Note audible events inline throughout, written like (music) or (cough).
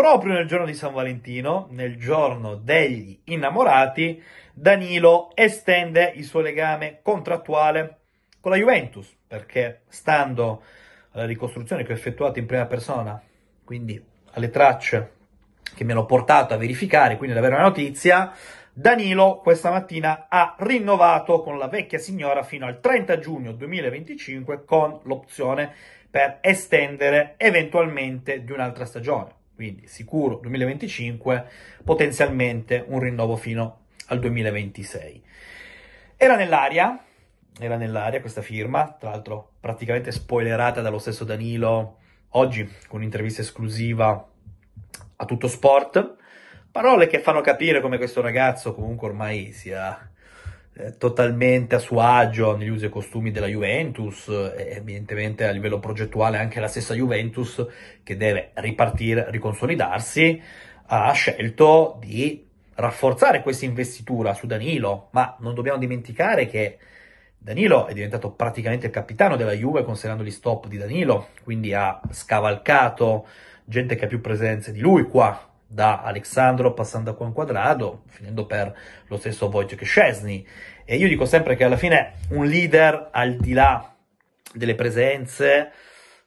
proprio nel giorno di San Valentino, nel giorno degli innamorati, Danilo estende il suo legame contrattuale con la Juventus, perché stando alla ricostruzione che ho effettuato in prima persona, quindi alle tracce che mi hanno portato a verificare, quindi ad avere una notizia, Danilo questa mattina ha rinnovato con la vecchia signora fino al 30 giugno 2025 con l'opzione per estendere eventualmente di un'altra stagione quindi sicuro 2025, potenzialmente un rinnovo fino al 2026. Era nell'aria, era nell'aria questa firma, tra l'altro praticamente spoilerata dallo stesso Danilo oggi con un'intervista esclusiva a tutto sport. Parole che fanno capire come questo ragazzo comunque ormai sia eh, totalmente a suo agio negli usi e costumi della Juventus e evidentemente a livello progettuale anche la stessa Juventus che deve ripartire, riconsolidarsi, ha scelto di rafforzare questa investitura su Danilo, ma non dobbiamo dimenticare che Danilo è diventato praticamente il capitano della Juve considerando gli stop di Danilo, quindi ha scavalcato gente che ha più presenze di lui qua da Alexandro passando a Juan Quadrado, finendo per lo stesso Wojciech Szczesny. E io dico sempre che alla fine un leader, al di là delle presenze,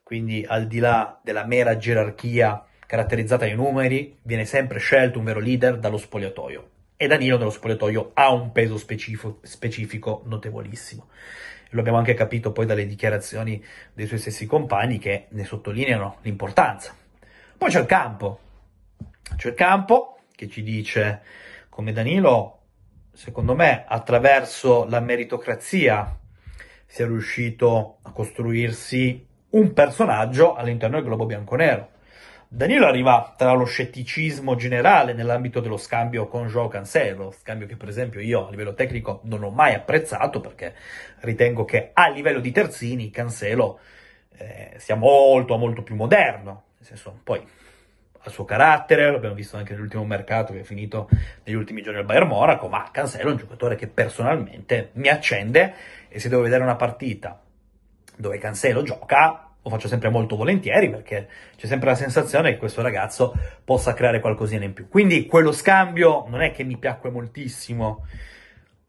quindi al di là della mera gerarchia caratterizzata dai numeri, viene sempre scelto un vero leader dallo spogliatoio. E Danilo nello spogliatoio ha un peso specifico, specifico notevolissimo. Lo abbiamo anche capito poi dalle dichiarazioni dei suoi stessi compagni che ne sottolineano l'importanza. Poi c'è il campo, c'è il Campo che ci dice, come Danilo, secondo me attraverso la meritocrazia sia riuscito a costruirsi un personaggio all'interno del globo bianco-nero. Danilo arriva tra lo scetticismo generale nell'ambito dello scambio con Joao Cancelo, scambio che per esempio io a livello tecnico non ho mai apprezzato perché ritengo che a livello di terzini Cancelo eh, sia molto molto più moderno, nel senso poi al suo carattere, l'abbiamo visto anche nell'ultimo mercato che è finito negli ultimi giorni al Bayern Monaco, ma Cancelo è un giocatore che personalmente mi accende e se devo vedere una partita dove Cancelo gioca lo faccio sempre molto volentieri perché c'è sempre la sensazione che questo ragazzo possa creare qualcosina in più. Quindi quello scambio non è che mi piacque moltissimo,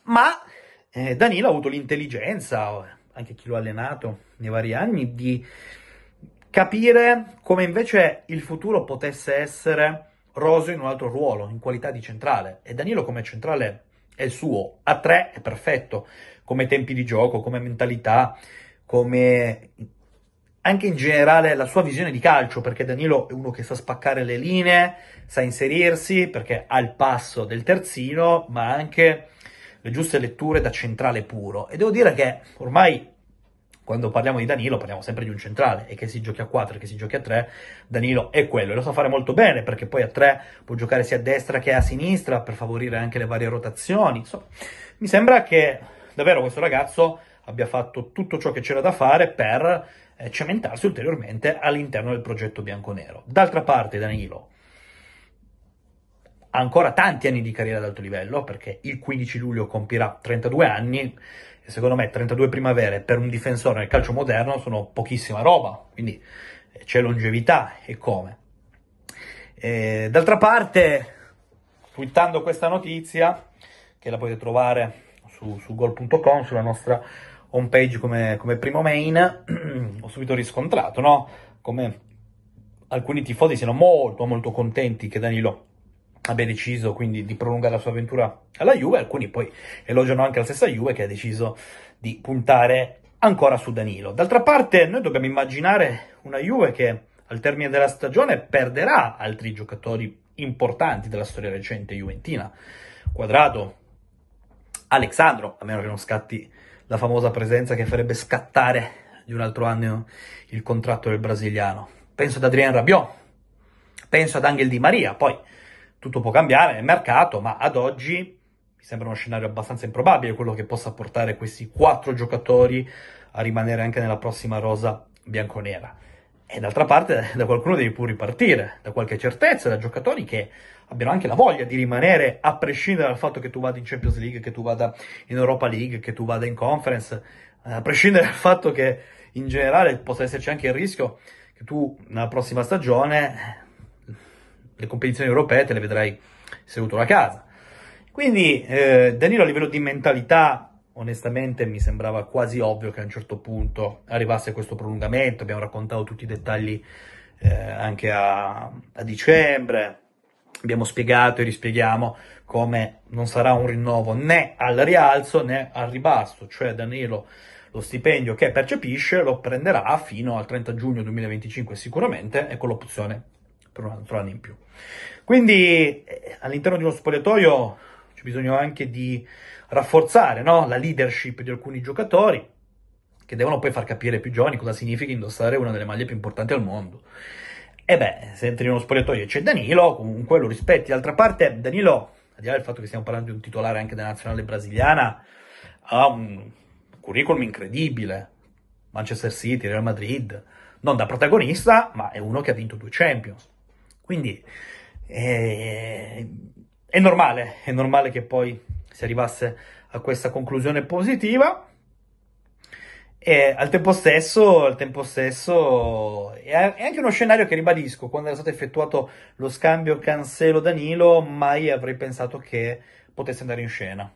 ma eh, Danilo ha avuto l'intelligenza, anche chi lo ha allenato nei vari anni, di capire come invece il futuro potesse essere roso in un altro ruolo, in qualità di centrale. E Danilo come centrale è il suo, a tre è perfetto, come tempi di gioco, come mentalità, come anche in generale la sua visione di calcio, perché Danilo è uno che sa spaccare le linee, sa inserirsi, perché ha il passo del terzino, ma anche le giuste letture da centrale puro. E devo dire che ormai quando parliamo di Danilo parliamo sempre di un centrale e che si giochi a 4 e che si giochi a 3, Danilo è quello e lo sa fare molto bene perché poi a 3 può giocare sia a destra che a sinistra per favorire anche le varie rotazioni. Insomma, mi sembra che davvero questo ragazzo abbia fatto tutto ciò che c'era da fare per eh, cementarsi ulteriormente all'interno del progetto bianconero. D'altra parte Danilo ancora tanti anni di carriera ad alto livello, perché il 15 luglio compirà 32 anni, e secondo me 32 primavere per un difensore nel calcio moderno sono pochissima roba, quindi eh, c'è longevità e come. E, eh, d'altra parte, twittando questa notizia, che la potete trovare su, su gol.com, sulla nostra home page come, come primo main, (clears throat) ho subito riscontrato, no? Come alcuni tifosi siano molto molto contenti che Danilo abbia deciso quindi di prolungare la sua avventura alla Juve, alcuni poi elogiano anche la stessa Juve che ha deciso di puntare ancora su Danilo. D'altra parte noi dobbiamo immaginare una Juve che al termine della stagione perderà altri giocatori importanti della storia recente juventina. Quadrato, Alexandro, a meno che non scatti la famosa presenza che farebbe scattare di un altro anno il contratto del brasiliano. Penso ad Adrien Rabiot, penso ad Angel Di Maria, poi tutto può cambiare nel mercato, ma ad oggi mi sembra uno scenario abbastanza improbabile quello che possa portare questi quattro giocatori a rimanere anche nella prossima rosa bianconera. E d'altra parte da qualcuno devi pur ripartire, da qualche certezza, da giocatori che abbiano anche la voglia di rimanere a prescindere dal fatto che tu vada in Champions League, che tu vada in Europa League, che tu vada in Conference, eh, a prescindere dal fatto che in generale possa esserci anche il rischio che tu nella prossima stagione le competizioni europee te le vedrai seduto a casa. Quindi eh, Danilo a livello di mentalità, onestamente mi sembrava quasi ovvio che a un certo punto arrivasse questo prolungamento, abbiamo raccontato tutti i dettagli eh, anche a, a dicembre, abbiamo spiegato e rispieghiamo come non sarà un rinnovo né al rialzo né al ribasso, cioè Danilo lo stipendio che percepisce lo prenderà fino al 30 giugno 2025 sicuramente e con l'opzione per un anno in più. Quindi eh, all'interno di uno spogliatoio c'è bisogno anche di rafforzare no? la leadership di alcuni giocatori che devono poi far capire ai più giovani cosa significa indossare una delle maglie più importanti al mondo. E beh, se entri in uno spogliatoio e c'è Danilo, comunque lo rispetti. D'altra parte, Danilo, al di là del fatto che stiamo parlando di un titolare anche della nazionale brasiliana, ha un curriculum incredibile. Manchester City, Real Madrid, non da protagonista, ma è uno che ha vinto due Champions quindi eh, è normale, è normale che poi si arrivasse a questa conclusione positiva. E al tempo stesso, al tempo stesso è anche uno scenario che ribadisco, quando era stato effettuato lo scambio Cancelo-Danilo, mai avrei pensato che potesse andare in scena.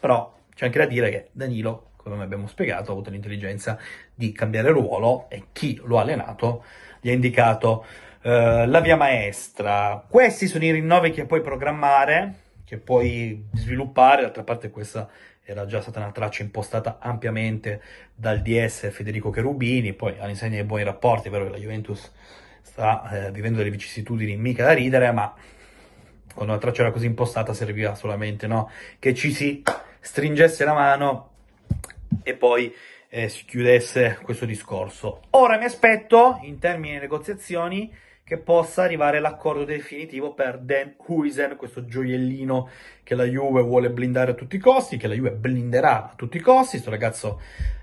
Però c'è anche da dire che Danilo, come abbiamo spiegato, ha avuto l'intelligenza di cambiare ruolo e chi lo ha allenato gli ha indicato eh, la via maestra. Questi sono i rinnovi che puoi programmare, che puoi sviluppare, d'altra parte questa era già stata una traccia impostata ampiamente dal DS Federico Cherubini, poi all'insegna dei buoni rapporti, è vero che la Juventus sta eh, vivendo delle vicissitudini mica da ridere, ma quando una traccia era così impostata serviva solamente no? che ci si stringesse la mano e poi eh, si chiudesse questo discorso. Ora mi aspetto, in termini di negoziazioni, che possa arrivare l'accordo definitivo per Dan Huisen, questo gioiellino che la Juve vuole blindare a tutti i costi, che la Juve blinderà a tutti i costi, questo ragazzo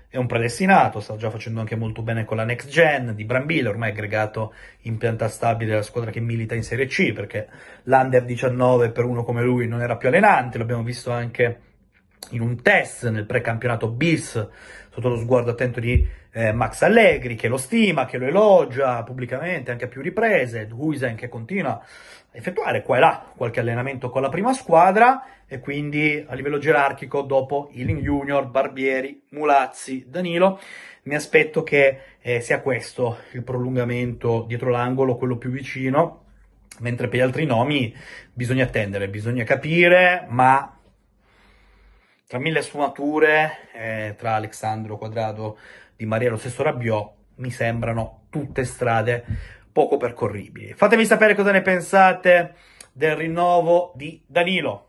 è un predestinato, sta già facendo anche molto bene con la next gen di Brambilla, ormai è aggregato in pianta stabile alla squadra che milita in Serie C, perché l'Under 19 per uno come lui non era più allenante, l'abbiamo visto anche in un test nel precampionato bis sotto lo sguardo attento di eh, Max Allegri che lo stima, che lo elogia pubblicamente anche a più riprese, Huizen che continua a effettuare qua e là qualche allenamento con la prima squadra e quindi a livello gerarchico dopo Ealing Junior, Barbieri, Mulazzi, Danilo mi aspetto che eh, sia questo il prolungamento dietro l'angolo, quello più vicino mentre per gli altri nomi bisogna attendere, bisogna capire ma tra mille sfumature, eh, tra Alessandro Quadrato, di Maria e lo stesso Rabiot, mi sembrano tutte strade poco percorribili. Fatemi sapere cosa ne pensate del rinnovo di Danilo.